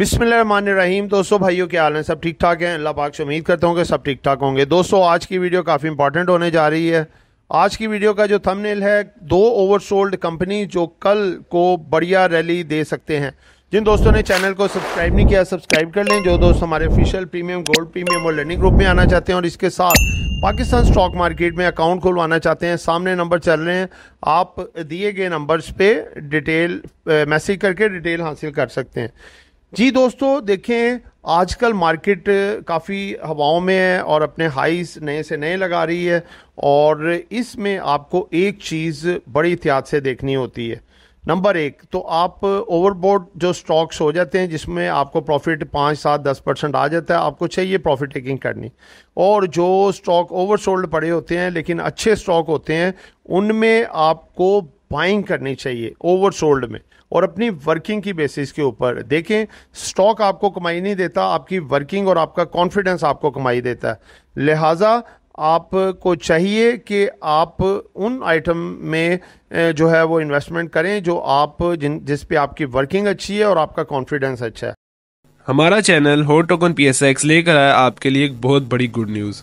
बिस्मिल्लाम दोस्तों भाइयों क्या हाल है सब ठीक ठाक हैं अल्लाह पाक से उम्मीद करता हूँ कि सब ठीक ठाक होंगे दोस्तों आज की वीडियो काफ़ी इंपॉर्टेंट होने जा रही है आज की वीडियो का जो थंबनेल है दो ओवरसोल्ड कंपनी जो कल को बढ़िया रैली दे सकते हैं जिन दोस्तों ने चैनल को सब्सक्राइब नहीं किया सब्सक्राइब कर लें जो दोस्त हमारे ऑफिशियल प्रीमियम गोल्ड प्रीमियम और लर्निंग ग्रुप में आना चाहते हैं और इसके साथ पाकिस्तान स्टॉक मार्केट में अकाउंट खुलवाना चाहते हैं सामने नंबर चल रहे हैं आप दिए गए नंबर्स पे डिटेल मैसेज करके डिटेल हासिल कर सकते हैं जी दोस्तों देखें आजकल मार्केट काफ़ी हवाओं में है और अपने हाईस नए से नए लगा रही है और इसमें आपको एक चीज़ बड़ी एहतियात से देखनी होती है नंबर एक तो आप ओवरबोर्ड जो स्टॉक्स हो जाते हैं जिसमें आपको प्रॉफिट पाँच सात दस परसेंट आ जाता है आपको चाहिए प्रॉफिट टेकिंग करनी और जो स्टॉक ओवरसोल्ड पड़े होते हैं लेकिन अच्छे स्टॉक होते हैं उनमें आपको बाइंग करनी चाहिए ओवरसोल्ड में और अपनी वर्किंग की बेसिस के ऊपर देखें स्टॉक आपको कमाई नहीं देता आपकी वर्किंग और आपका कॉन्फिडेंस आपको कमाई देता है लिहाजा आपको चाहिए कि आप उन आइटम में जो है वो इन्वेस्टमेंट करें जो आप जिन जिस पे आपकी वर्किंग अच्छी है और आपका कॉन्फिडेंस अच्छा है हमारा चैनल हो टोकन पी लेकर आया आपके लिए एक बहुत बड़ी गुड न्यूज़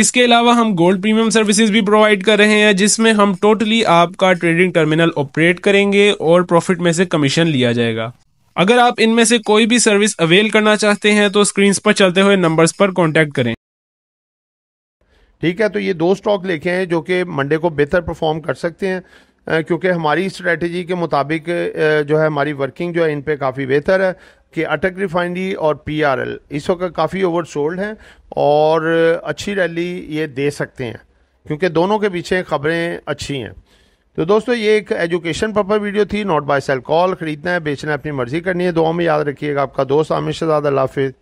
इसके अलावा हम गोल्ड प्रीमियम सर्विसेज भी प्रोवाइड कर रहे हैं जिसमें हम टोटली आपका ट्रेडिंग टर्मिनल ऑपरेट करेंगे और प्रॉफिट में से कमीशन लिया जाएगा अगर आप इनमें से कोई भी सर्विस अवेल करना चाहते हैं तो स्क्रीन पर चलते हुए नंबर्स पर कॉन्टैक्ट करें ठीक है तो ये दो स्टॉक लेके हैं जो कि मंडे को बेहतर परफॉर्म कर सकते हैं क्योंकि हमारी स्ट्रेटजी के मुताबिक जो है हमारी वर्किंग जो है इन पे काफ़ी बेहतर है कि अटक रिफाइनरी और पीआरएल इस वक्त काफ़ी ओवर सोल्ड हैं और अच्छी रैली ये दे सकते हैं क्योंकि दोनों के पीछे खबरें अच्छी हैं तो दोस्तों ये एक एजुकेशन पर्पज वीडियो थी नॉट बाय सेल कॉल ख़रीदना है बेचना है अपनी मर्ज़ी करनी है दुआ में याद रखिएगा आपका दोस्त आमिर शहजाद अल्लाह